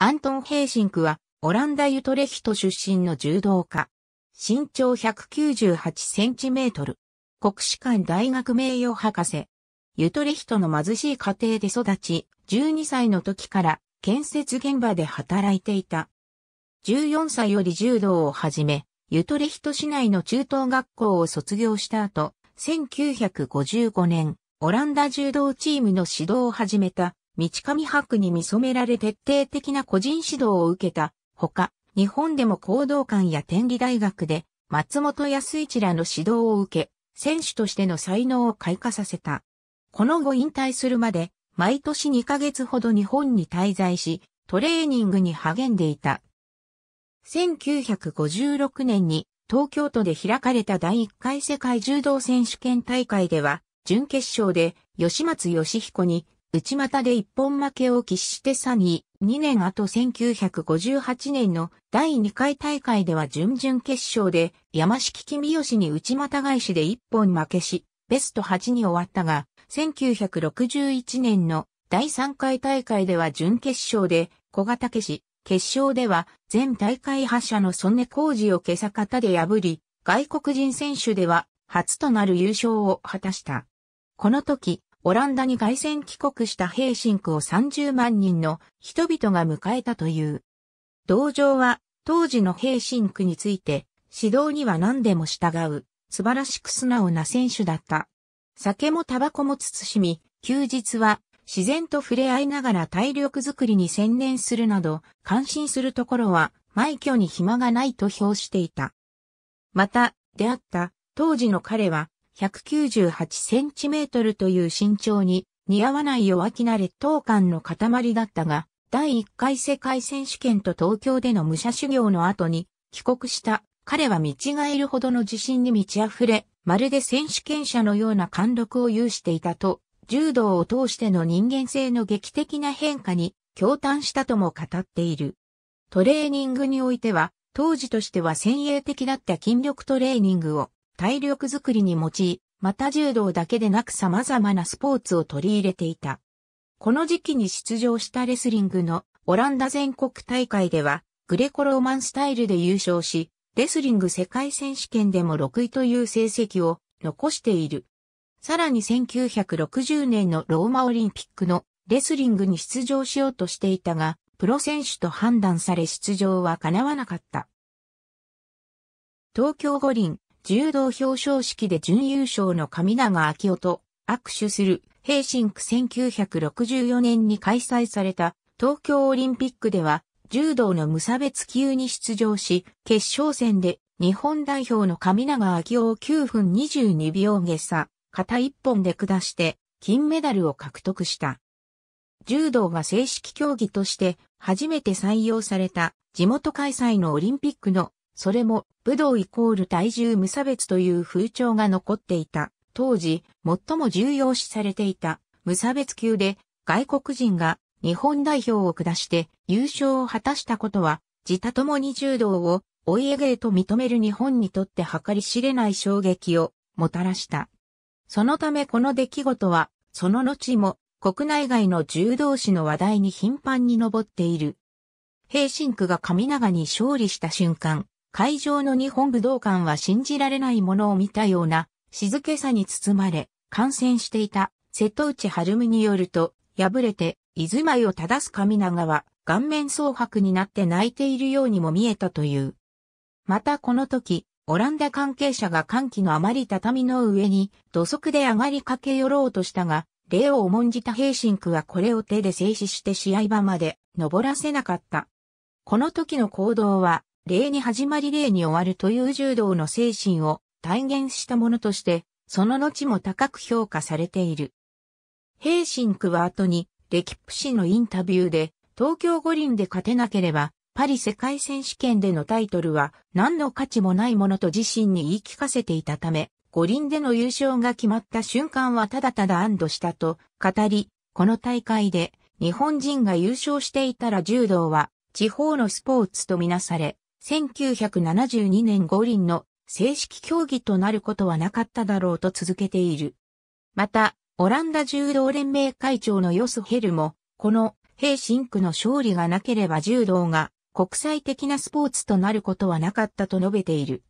アントン・ヘイシンクは、オランダ・ユトレヒト出身の柔道家。身長198センチメートル。国士官大学名誉博士。ユトレヒトの貧しい家庭で育ち、12歳の時から建設現場で働いていた。14歳より柔道を始め、ユトレヒト市内の中等学校を卒業した後、1955年、オランダ柔道チームの指導を始めた道上博に見染められ徹底的な個人指導を受けたほか、日本でも行動館や天理大学で松本康一らの指導を受け、選手としての才能を開花させた。この後引退するまで、毎年2ヶ月ほど日本に滞在し、トレーニングに励んでいた。1956年に東京都で開かれた第1回世界柔道選手権大会では、準決勝で吉松義彦に内股で一本負けを喫してニー、2年後1958年の第2回大会では準々決勝で山敷君吉に内股返しで一本負けし、ベスト8に終わったが、1961年の第3回大会では準決勝で小型消し、決勝では全大会覇者の曽根浩二を今朝方で破り、外国人選手では初となる優勝を果たした。この時、オランダに凱旋帰国したヘーシンクを30万人の人々が迎えたという。同情は当時のヘーシンクについて指導には何でも従う素晴らしく素直な選手だった。酒もタバコも慎み、休日は自然と触れ合いながら体力づくりに専念するなど、感心するところは、埋挙に暇がないと評していた。また、出会った、当時の彼は、198センチメートルという身長に似合わない弱気な劣等感の塊だったが、第1回世界選手権と東京での武者修行の後に帰国した彼は見違えるほどの自信に満ち溢れ、まるで選手権者のような貫禄を有していたと、柔道を通しての人間性の劇的な変化に驚嘆したとも語っている。トレーニングにおいては、当時としては先鋭的だった筋力トレーニングを体力づくりに用い、また柔道だけでなく様々なスポーツを取り入れていた。この時期に出場したレスリングのオランダ全国大会では、グレコローマンスタイルで優勝し、レスリング世界選手権でも6位という成績を残している。さらに1960年のローマオリンピックのレスリングに出場しようとしていたが、プロ選手と判断され出場は叶わなかった。東京五輪柔道表彰式で準優勝の神永明夫と握手する、平身区1964年に開催された東京オリンピックでは、柔道の無差別級に出場し、決勝戦で日本代表の神永明夫を9分22秒下さ、片一本で下して金メダルを獲得した。柔道が正式競技として初めて採用された地元開催のオリンピックのそれも武道イコール体重無差別という風潮が残っていた。当時、最も重要視されていた無差別級で外国人が日本代表を下して優勝を果たしたことは、自他共に柔道をい上げと認める日本にとって計り知れない衝撃をもたらした。そのためこの出来事は、その後も国内外の柔道史の話題に頻繁に上っている。平身区が神長に勝利した瞬間、会場の日本武道館は信じられないものを見たような静けさに包まれ、感染していた瀬戸内晴美によると、破れて、伊まいを正す神長は、顔面蒼白になって泣いているようにも見えたという。またこの時、オランダ関係者が歓喜のあまり畳の上に土足で上がり駆け寄ろうとしたが、礼を重んじた平信区はこれを手で制止して試合場まで登らせなかった。この時の行動は礼に始まり礼に終わるという柔道の精神を体現したものとして、その後も高く評価されている。平信区は後に、レキプ氏のインタビューで、東京五輪で勝てなければ、パリ世界選手権でのタイトルは何の価値もないものと自身に言い聞かせていたため、五輪での優勝が決まった瞬間はただただ安堵したと語り、この大会で日本人が優勝していたら柔道は地方のスポーツとみなされ、1972年五輪の正式競技となることはなかっただろうと続けている。また、オランダ柔道連盟会長のヨスヘルも、このヘイシンクの勝利がなければ柔道が国際的なスポーツとなることはなかったと述べている。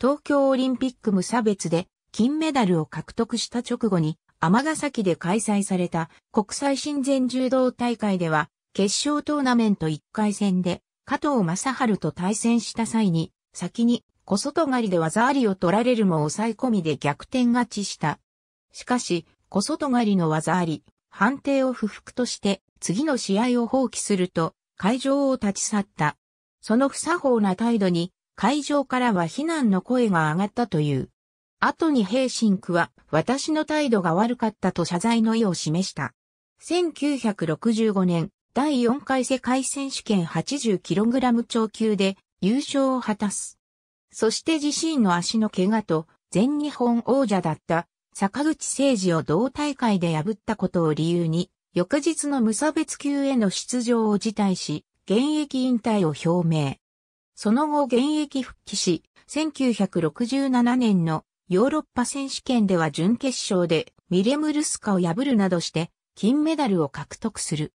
東京オリンピック無差別で金メダルを獲得した直後に、尼崎で開催された国際親善柔道大会では、決勝トーナメント1回戦で加藤正春と対戦した際に、先に小外刈りで技ありを取られるも抑え込みで逆転勝ちした。しかし、小外刈りの技あり、判定を不服として、次の試合を放棄すると、会場を立ち去った。その不作法な態度に、会場からは非難の声が上がったという。後に平信区は、私の態度が悪かったと謝罪の意を示した。1965年、第4回世界選手権 80kg 超級で優勝を果たす。そして自身の足の怪我と全日本王者だった坂口誠二を同大会で破ったことを理由に、翌日の無差別級への出場を辞退し、現役引退を表明。その後現役復帰し、1967年のヨーロッパ選手権では準決勝でミレムルスカを破るなどして金メダルを獲得する。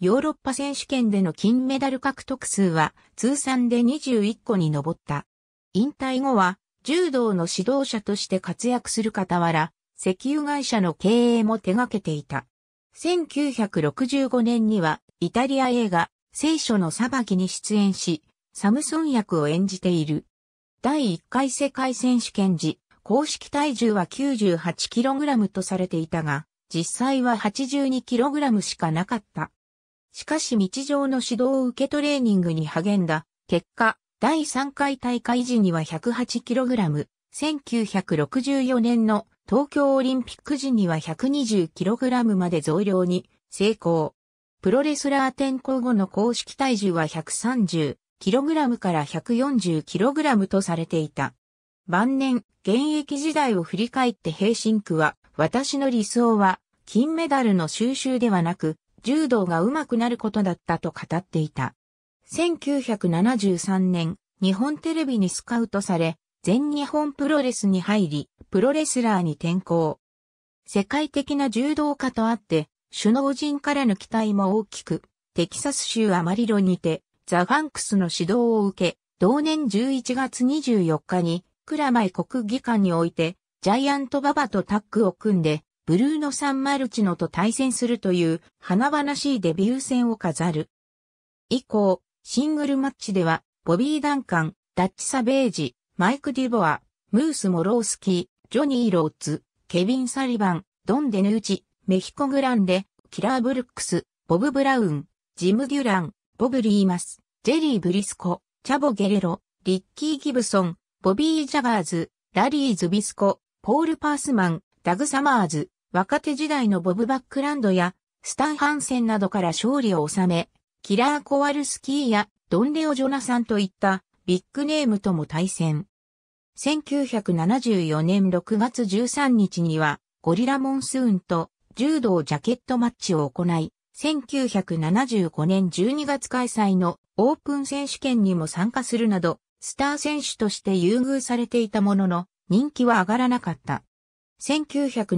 ヨーロッパ選手権での金メダル獲得数は通算で21個に上った。引退後は柔道の指導者として活躍する傍ら、石油会社の経営も手掛けていた。1965年にはイタリア映画聖書の裁きに出演し、サムソン役を演じている。第1回世界選手権時、公式体重は 98kg とされていたが、実際は 82kg しかなかった。しかし日常の指導を受けトレーニングに励んだ。結果、第3回大会時には 108kg、1964年の東京オリンピック時には 120kg まで増量に成功。プロレスラー転向後の公式体重は 130kg から 140kg とされていた。晩年、現役時代を振り返って平身区は、私の理想は、金メダルの収集ではなく、柔道が上手くなることだったと語っていた。1973年、日本テレビにスカウトされ、全日本プロレスに入り、プロレスラーに転向。世界的な柔道家とあって、首脳陣からの期待も大きく、テキサス州アマリロにて、ザ・ファンクスの指導を受け、同年11月24日に、マイ国技館において、ジャイアントババとタッグを組んで、ブルーノ・サン・マルチノと対戦するという華々しいデビュー戦を飾る。以降、シングルマッチでは、ボビー・ダンカン、ダッチ・サベージ、マイク・デュボア、ムース・モロースキー、ジョニー・ローツ、ケビン・サリバン、ドン・デヌーチ、メヒコ・グランデ、キラー・ブルックス、ボブ・ブラウン、ジム・デュラン、ボブ・リーマス、ジェリー・ブリスコ、チャボ・ゲレロ、リッキー・ギブソン、ボビー・ジャガーズ、ラリー・ズビスコ、ポール・パースマン、ダグ・サマーズ、若手時代のボブ・バックランドや、スタン・ハンセンなどから勝利を収め、キラー・コワルスキーやドンレオ・ジョナサンといったビッグネームとも対戦。1974年6月13日にはゴリラ・モンスーンと柔道ジャケットマッチを行い、1975年12月開催のオープン選手権にも参加するなど、スター選手として優遇されていたものの人気は上がらなかった。1978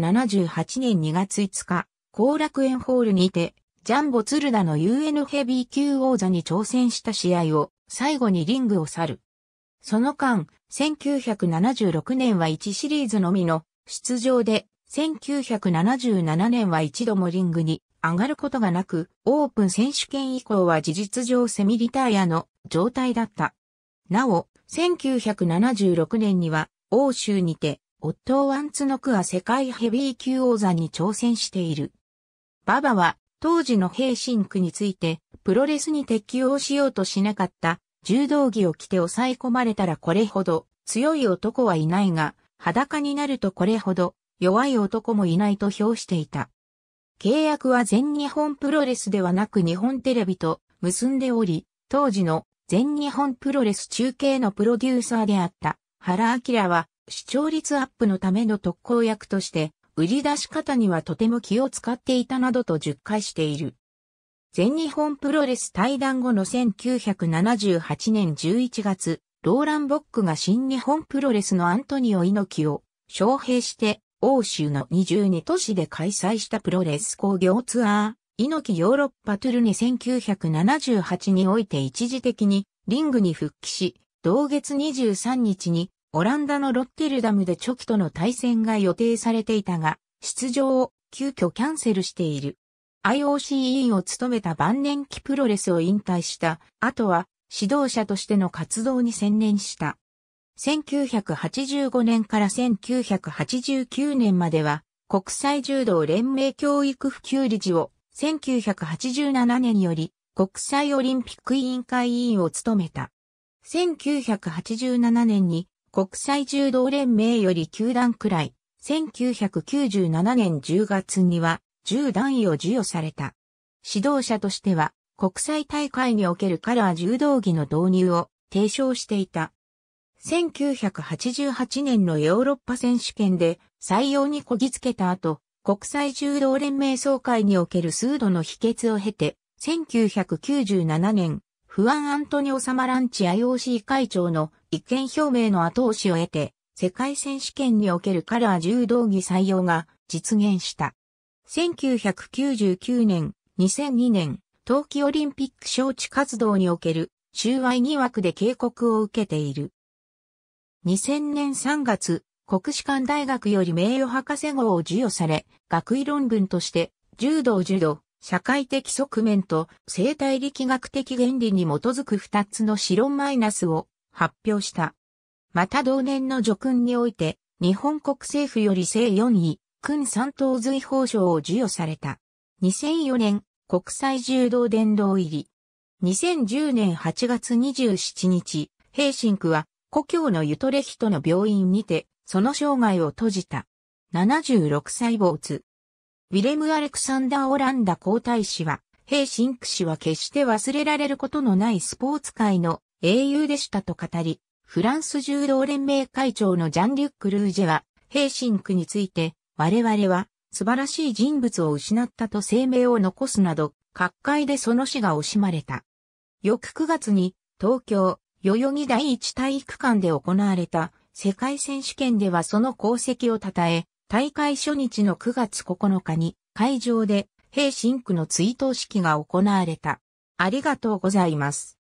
年2月5日、後楽園ホールにて、ジャンボツルダの UN ヘビー級王座に挑戦した試合を、最後にリングを去る。その間、1976年は1シリーズのみの出場で、1977年は一度もリングに上がることがなく、オープン選手権以降は事実上セミリタイアの状態だった。なお、1976年には、欧州にてオットー・ワンツノクは世界ヘビー級王座に挑戦している。ババは、当時の平身区について、プロレスに適応しようとしなかった、柔道着を着て抑え込まれたらこれほど、強い男はいないが、裸になるとこれほど、弱い男もいないと評していた。契約は全日本プロレスではなく日本テレビと結んでおり、当時の全日本プロレス中継のプロデューサーであった原明は視聴率アップのための特効薬として、売り出し方にはとても気を使っていたなどと述回している。全日本プロレス対談後の1978年11月、ローラン・ボックが新日本プロレスのアントニオ猪木を招聘して欧州の22都市で開催したプロレス工業ツアー、猪木ヨーロッパトゥルネ1978において一時的にリングに復帰し、同月23日にオランダのロッテルダムでチョキとの対戦が予定されていたが、出場を急遽キャンセルしている。IOC 委員を務めた晩年期プロレスを引退した後は指導者としての活動に専念した。1985年から1989年までは国際柔道連盟教育普及理事を1987年より国際オリンピック委員会委員を務めた。1987年に国際柔道連盟より球団くらい、1997年10月には、10段位を授与された。指導者としては、国際大会におけるカラー柔道着の導入を提唱していた。1988年のヨーロッパ選手権で採用にこぎつけた後、国際柔道連盟総会における数度の秘訣を経て、1997年フアン・アントニオ・サマランチ IOC 会長の意見表明の後押しを得て、世界選手権におけるカラー柔道着採用が実現した。1999年、2002年、冬季オリンピック招致活動における収賄疑惑で警告を受けている。2000年3月、国士館大学より名誉博士号を授与され、学位論文として、柔道柔道、社会的側面と生態力学的原理に基づく二つの白マイナスを発表した。また同年の叙勲において、日本国政府より正4位、勲三等随法賞を授与された。2004年、国際柔道殿堂入り。2010年8月27日、ヘーシンクは故郷のユトレヒトの病院にて、その生涯を閉じた。76歳没。ウィレム・アレクサンダー・オランダ皇太子は、ヘイシンク氏は決して忘れられることのないスポーツ界の英雄でしたと語り、フランス柔道連盟会長のジャン・リュック・ルージェは、ヘイシンクについて、我々は素晴らしい人物を失ったと声明を残すなど、各界でその死が惜しまれた。翌9月に、東京、代々木第一体育館で行われた世界選手権ではその功績を称え、大会初日の9月9日に会場で、平新区の追悼式が行われた。ありがとうございます。